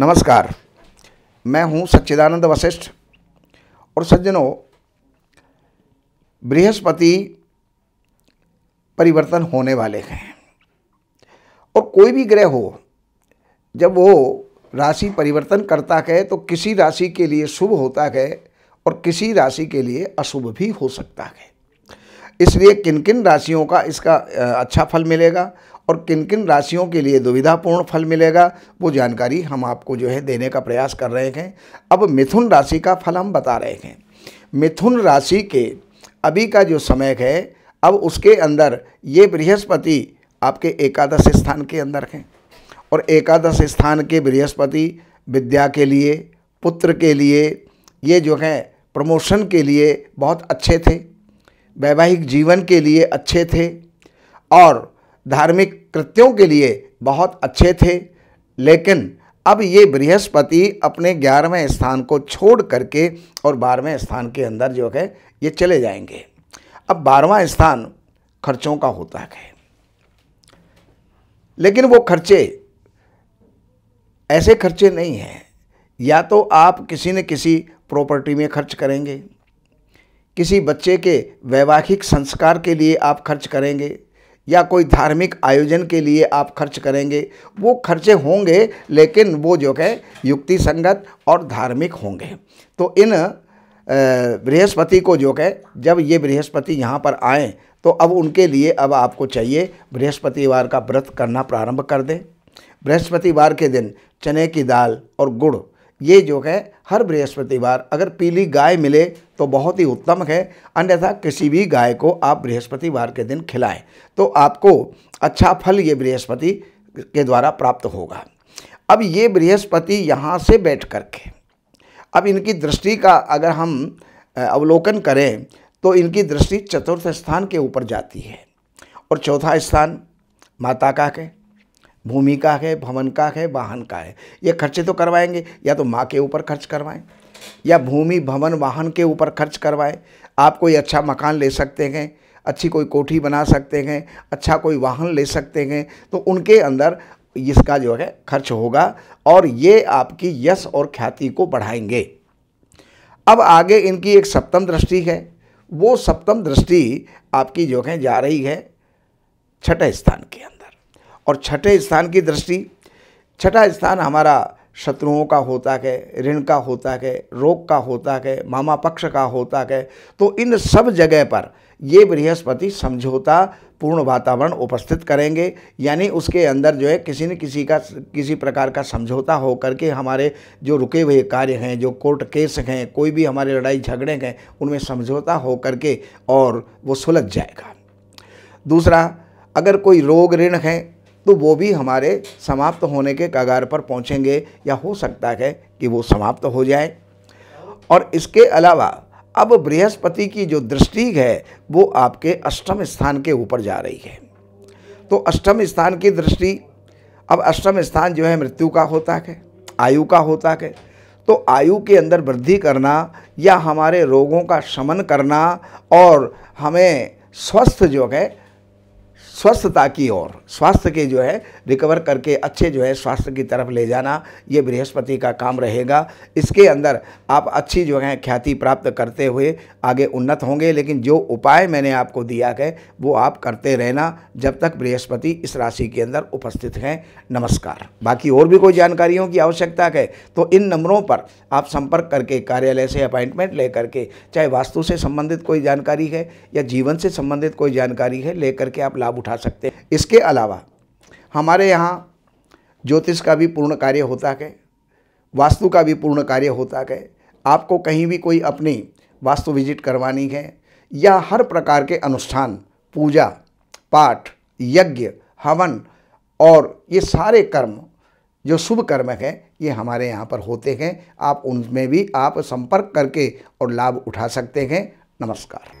नमस्कार मैं हूं सच्चिदानंद वशिष्ठ और सज्जनों बृहस्पति परिवर्तन होने वाले हैं और कोई भी ग्रह हो जब वो राशि परिवर्तन करता है तो किसी राशि के लिए शुभ होता है और किसी राशि के लिए अशुभ भी हो सकता है इसलिए किन किन राशियों का इसका अच्छा फल मिलेगा और किन किन राशियों के लिए दुविधापूर्ण फल मिलेगा वो जानकारी हम आपको जो है देने का प्रयास कर रहे हैं अब मिथुन राशि का फल हम बता रहे हैं मिथुन राशि के अभी का जो समय है अब उसके अंदर ये बृहस्पति आपके एकादश स्थान के अंदर हैं और एकादश स्थान के बृहस्पति विद्या के लिए पुत्र के लिए ये जो हैं प्रमोशन के लिए बहुत अच्छे थे वैवाहिक जीवन के लिए अच्छे थे और धार्मिक कृत्यों के लिए बहुत अच्छे थे लेकिन अब ये बृहस्पति अपने ग्यारहवें स्थान को छोड़ करके और बारहवें स्थान के अंदर जो है ये चले जाएंगे अब बारहवां स्थान खर्चों का होता है लेकिन वो खर्चे ऐसे खर्चे नहीं हैं या तो आप किसी न किसी प्रॉपर्टी में खर्च करेंगे किसी बच्चे के वैवाहिक संस्कार के लिए आप खर्च करेंगे या कोई धार्मिक आयोजन के लिए आप खर्च करेंगे वो खर्चे होंगे लेकिन वो जो है युक्ति संगत और धार्मिक होंगे तो इन बृहस्पति को जो है जब ये बृहस्पति यहाँ पर आए तो अब उनके लिए अब आपको चाहिए बृहस्पतिवार का व्रत करना प्रारंभ कर दें बृहस्पतिवार के दिन चने की दाल और गुड़ ये जो है हर बृहस्पतिवार अगर पीली गाय मिले तो बहुत ही उत्तम है अन्यथा किसी भी गाय को आप बृहस्पतिवार के दिन खिलाएं तो आपको अच्छा फल ये बृहस्पति के द्वारा प्राप्त होगा अब ये बृहस्पति यहाँ से बैठ कर के अब इनकी दृष्टि का अगर हम अवलोकन करें तो इनकी दृष्टि चतुर्थ स्थान के ऊपर जाती है और चौथा स्थान माता का है भूमि का है भवन का है वाहन का है ये खर्चे तो करवाएंगे या तो माँ के ऊपर खर्च करवाएं या भूमि भवन वाहन के ऊपर खर्च करवाएं आप कोई अच्छा मकान ले सकते हैं अच्छी कोई कोठी बना सकते हैं अच्छा कोई वाहन ले सकते हैं तो उनके अंदर इसका जो है खर्च होगा और ये आपकी यश और ख्याति को बढ़ाएंगे अब आगे इनकी एक सप्तम दृष्टि है वो सप्तम दृष्टि आपकी जो है जा रही है छठे स्थान के अंदर और छठे स्थान की दृष्टि छठा स्थान हमारा शत्रुओं का होता है ऋण का होता है रोग का होता है मामा पक्ष का होता है तो इन सब जगह पर ये बृहस्पति समझौता पूर्ण वातावरण उपस्थित करेंगे यानी उसके अंदर जो है किसी न किसी का किसी प्रकार का समझौता हो करके हमारे जो रुके हुए कार्य हैं जो कोर्ट केस हैं कोई भी हमारे लड़ाई झगड़े हैं उनमें समझौता हो करके और वो सुलझ जाएगा दूसरा अगर कोई रोग ऋण है तो वो भी हमारे समाप्त होने के कगार पर पहुँचेंगे या हो सकता है कि वो समाप्त हो जाए और इसके अलावा अब बृहस्पति की जो दृष्टि है वो आपके अष्टम स्थान के ऊपर जा रही है तो अष्टम स्थान की दृष्टि अब अष्टम स्थान जो है मृत्यु का होता है आयु का होता है तो आयु के अंदर वृद्धि करना या हमारे रोगों का शमन करना और हमें स्वस्थ जो है स्वस्थता की ओर स्वास्थ्य के जो है रिकवर करके अच्छे जो है स्वास्थ्य की तरफ ले जाना ये बृहस्पति का काम रहेगा इसके अंदर आप अच्छी जो है ख्याति प्राप्त करते हुए आगे उन्नत होंगे लेकिन जो उपाय मैंने आपको दिया है वो आप करते रहना जब तक बृहस्पति इस राशि के अंदर उपस्थित हैं नमस्कार बाकी और भी कोई जानकारियों की आवश्यकता है तो इन नंबरों पर आप संपर्क करके कार्यालय से अपॉइंटमेंट ले करके चाहे वास्तु से संबंधित कोई जानकारी है या जीवन से संबंधित कोई जानकारी है लेकर के आप लाभ उठा सकते हैं इसके अलावा हमारे यहाँ ज्योतिष का भी पूर्ण कार्य होता है वास्तु का भी पूर्ण कार्य होता है आपको कहीं भी कोई अपनी वास्तु विजिट करवानी है या हर प्रकार के अनुष्ठान पूजा पाठ यज्ञ हवन और ये सारे कर्म जो शुभ कर्म हैं ये हमारे यहाँ पर होते हैं आप उनमें भी आप संपर्क करके और लाभ उठा सकते हैं नमस्कार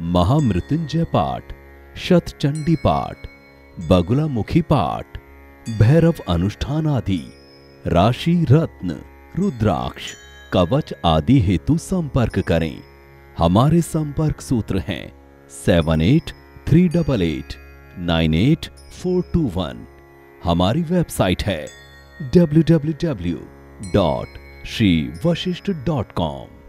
महामृत्युंजय पाठ शतचंडी पाठ बगुलामुखी पाठ भैरव अनुष्ठान आदि राशि रत्न रुद्राक्ष कवच आदि हेतु संपर्क करें हमारे संपर्क सूत्र हैं seven eight three double eight nine eight four two one हमारी वेबसाइट है W W W dot Shri Vashishtha dot com